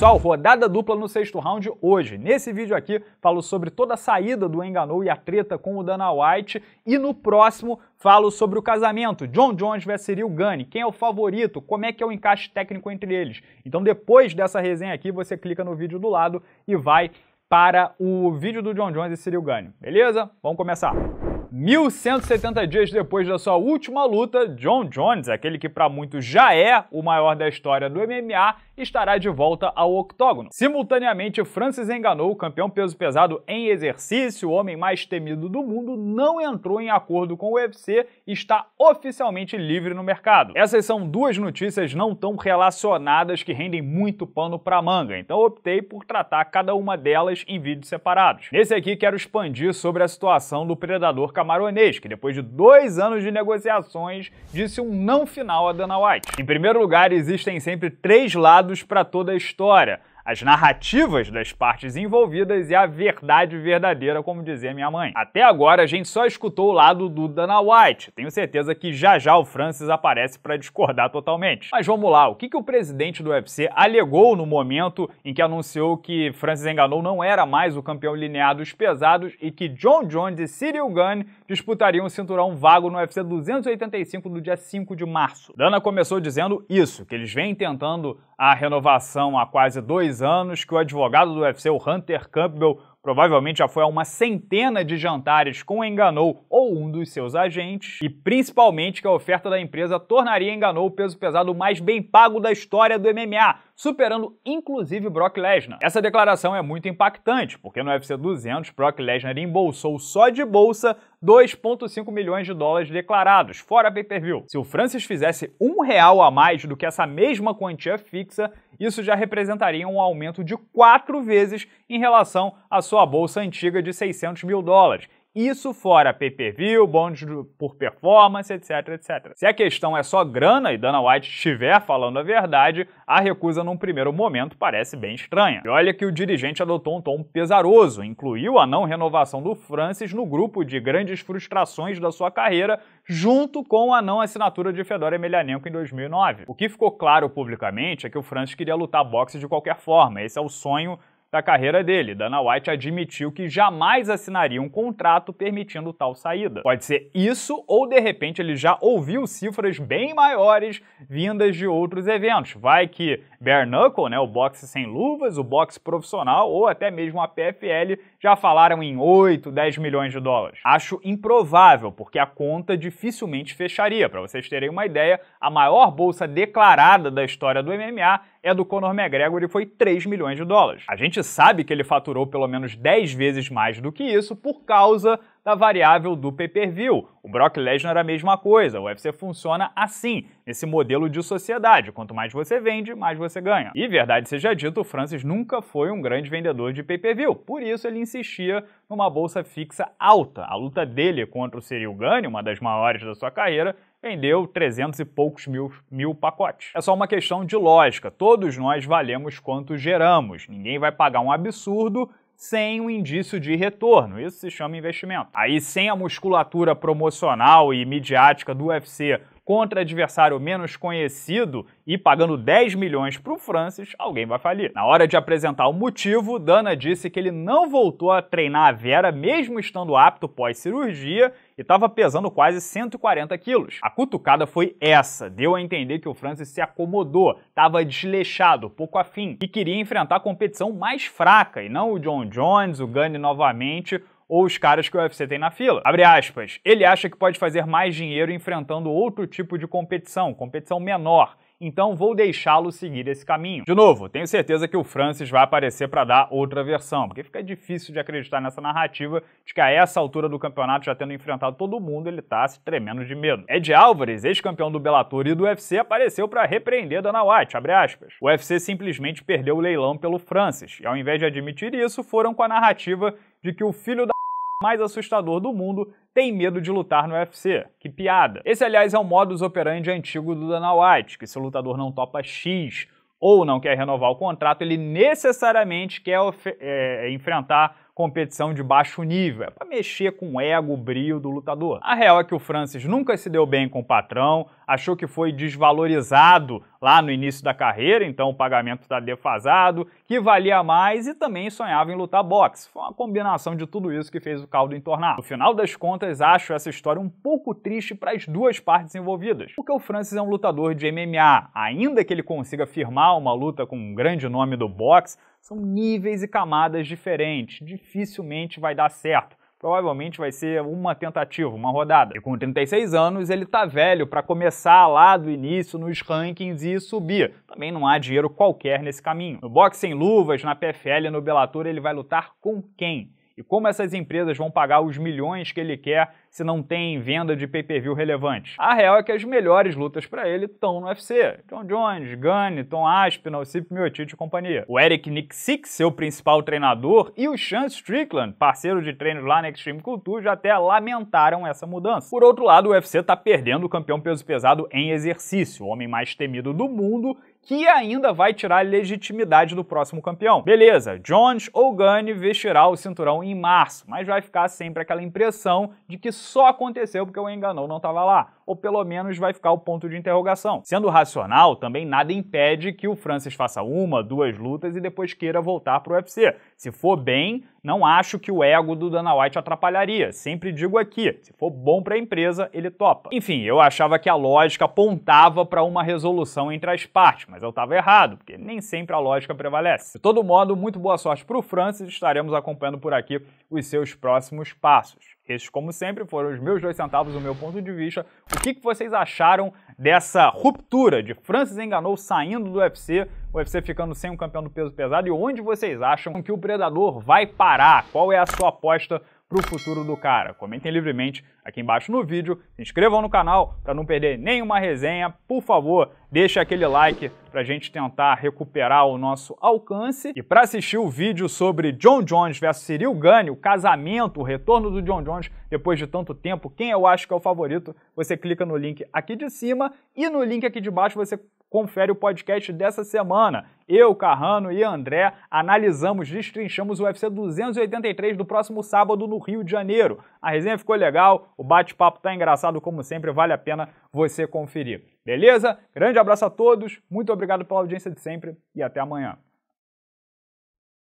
pessoal, rodada dupla no sexto round hoje. Nesse vídeo aqui, falo sobre toda a saída do Enganou e a treta com o Dana White. E no próximo, falo sobre o casamento John Jones vs Cyril Gane. Quem é o favorito? Como é que é o encaixe técnico entre eles? Então, depois dessa resenha aqui, você clica no vídeo do lado e vai para o vídeo do John Jones e Cyril Gane. Beleza? Vamos começar. 1170 dias depois da sua última luta, John Jones, aquele que para muitos já é o maior da história do MMA, estará de volta ao octógono. Simultaneamente, Francis Enganou, campeão peso pesado em exercício, o homem mais temido do mundo, não entrou em acordo com o UFC e está oficialmente livre no mercado. Essas são duas notícias não tão relacionadas que rendem muito pano para manga, então optei por tratar cada uma delas em vídeos separados. Nesse aqui quero expandir sobre a situação do predador camaronês, que depois de dois anos de negociações disse um não final a Dana White. Em primeiro lugar, existem sempre três lados para toda a história as narrativas das partes envolvidas e a verdade verdadeira, como dizia minha mãe. Até agora a gente só escutou o lado do Dana White. Tenho certeza que já já o Francis aparece para discordar totalmente. Mas vamos lá, o que, que o presidente do UFC alegou no momento em que anunciou que Francis Enganou não era mais o campeão linear dos pesados e que John Jones e Cyril Gunn disputariam o um cinturão vago no UFC 285 no dia 5 de março. Dana começou dizendo isso, que eles vêm tentando a renovação há quase dois anos que o advogado do UFC, o Hunter Campbell, provavelmente já foi a uma centena de jantares com Enganou ou um dos seus agentes, e principalmente que a oferta da empresa tornaria Enganou o peso pesado mais bem pago da história do MMA, superando inclusive Brock Lesnar. Essa declaração é muito impactante, porque no UFC 200, Brock Lesnar embolsou só de bolsa 2,5 milhões de dólares declarados, fora pay-per-view. Se o Francis fizesse um real a mais do que essa mesma quantia fixa, isso já representaria um aumento de quatro vezes em relação à sua bolsa antiga de 600 mil dólares. Isso fora pay-per-view, bônus por performance, etc, etc. Se a questão é só grana e Dana White estiver falando a verdade, a recusa num primeiro momento parece bem estranha. E olha que o dirigente adotou um tom pesaroso, incluiu a não renovação do Francis no grupo de grandes frustrações da sua carreira, junto com a não assinatura de Fedor Emelianenko em 2009. O que ficou claro publicamente é que o Francis queria lutar boxe de qualquer forma, esse é o sonho da carreira dele. Dana White admitiu que jamais assinaria um contrato permitindo tal saída. Pode ser isso ou de repente ele já ouviu cifras bem maiores vindas de outros eventos. Vai que bare knuckle, né, o boxe sem luvas, o boxe profissional ou até mesmo a PFL já falaram em 8, 10 milhões de dólares. Acho improvável, porque a conta dificilmente fecharia. Para vocês terem uma ideia, a maior bolsa declarada da história do MMA é do Conor McGregor e foi 3 milhões de dólares. A gente gente sabe que ele faturou pelo menos 10 vezes mais do que isso por causa da variável do pay-per-view. O Brock Lesnar é a mesma coisa, o UFC funciona assim, esse modelo de sociedade. Quanto mais você vende, mais você ganha. E verdade seja dito, o Francis nunca foi um grande vendedor de pay-per-view, por isso ele insistia numa bolsa fixa alta. A luta dele contra o Cyril Gane, uma das maiores da sua carreira, vendeu 300 e poucos mil, mil pacotes. É só uma questão de lógica. Todos nós valemos quanto geramos. Ninguém vai pagar um absurdo sem um indício de retorno. Isso se chama investimento. Aí, sem a musculatura promocional e midiática do UFC contra adversário menos conhecido e pagando 10 milhões para o Francis, alguém vai falir. Na hora de apresentar o motivo, Dana disse que ele não voltou a treinar a Vera mesmo estando apto pós-cirurgia e estava pesando quase 140 quilos. A cutucada foi essa, deu a entender que o Francis se acomodou, estava desleixado, pouco afim e queria enfrentar a competição mais fraca e não o John Jones, o Gunny novamente ou os caras que o UFC tem na fila. Abre aspas. Ele acha que pode fazer mais dinheiro enfrentando outro tipo de competição, competição menor então vou deixá-lo seguir esse caminho. De novo, tenho certeza que o Francis vai aparecer para dar outra versão, porque fica difícil de acreditar nessa narrativa de que a essa altura do campeonato, já tendo enfrentado todo mundo, ele tá se tremendo de medo. Ed Álvares, ex-campeão do Bellator e do UFC, apareceu para repreender Dana White, O UFC simplesmente perdeu o leilão pelo Francis, e ao invés de admitir isso, foram com a narrativa de que o filho mais assustador do mundo tem medo de lutar no UFC. Que piada. Esse, aliás, é o modus operandi antigo do Dana White, que se o lutador não topa X ou não quer renovar o contrato, ele necessariamente quer é, enfrentar competição de baixo nível, é para mexer com o ego, o brilho do lutador. A real é que o Francis nunca se deu bem com o patrão, achou que foi desvalorizado lá no início da carreira, então o pagamento está defasado, que valia mais e também sonhava em lutar boxe. Foi uma combinação de tudo isso que fez o caldo entornar. No final das contas, acho essa história um pouco triste para as duas partes envolvidas, porque o Francis é um lutador de MMA, ainda que ele consiga firmar uma luta com um grande nome do boxe, são níveis e camadas diferentes, dificilmente vai dar certo. Provavelmente vai ser uma tentativa, uma rodada. E com 36 anos, ele tá velho para começar lá do início nos rankings e subir. Também não há dinheiro qualquer nesse caminho. No boxe sem luvas, na PFL e no Bellator, ele vai lutar com quem? E como essas empresas vão pagar os milhões que ele quer se não tem venda de pay-per-view relevante? A real é que as melhores lutas para ele estão no UFC. John Jones, Gunny, Tom Aspinall, Sip Miocic e companhia. O Eric Six, seu principal treinador, e o Sean Strickland, parceiro de treinos lá na Extreme Culture, já até lamentaram essa mudança. Por outro lado, o UFC está perdendo o campeão peso pesado em exercício, o homem mais temido do mundo que ainda vai tirar a legitimidade do próximo campeão. Beleza, Jones ou Gunny vestirá o cinturão em março, mas vai ficar sempre aquela impressão de que só aconteceu porque o enganou não estava lá, ou pelo menos vai ficar o ponto de interrogação. Sendo racional, também nada impede que o Francis faça uma, duas lutas e depois queira voltar para o UFC. Se for bem, não acho que o ego do Dana White atrapalharia. Sempre digo aqui, se for bom para a empresa, ele topa. Enfim, eu achava que a lógica apontava para uma resolução entre as partes, mas eu estava errado, porque nem sempre a lógica prevalece. De todo modo, muito boa sorte para o Francis, estaremos acompanhando por aqui os seus próximos passos. Esses, como sempre, foram os meus dois centavos, o meu ponto de vista. O que, que vocês acharam dessa ruptura de Francis Enganou saindo do UFC, o UFC ficando sem um campeão do peso pesado? E onde vocês acham que o Predador vai parar? Qual é a sua aposta para o futuro do cara? Comentem livremente aqui embaixo no vídeo, se inscrevam no canal para não perder nenhuma resenha, por favor, deixe aquele like para a gente tentar recuperar o nosso alcance. E para assistir o vídeo sobre John Jones versus Cyril Gane, o casamento, o retorno do John Jones depois de tanto tempo, quem eu acho que é o favorito, você clica no link aqui de cima e no link aqui de baixo você confere o podcast dessa semana. Eu, Carrano e André analisamos, destrinchamos o UFC 283 do próximo sábado no Rio de Janeiro. A resenha ficou legal, o bate-papo tá engraçado como sempre, vale a pena você conferir. Beleza? Grande abraço a todos, muito obrigado pela audiência de sempre e até amanhã.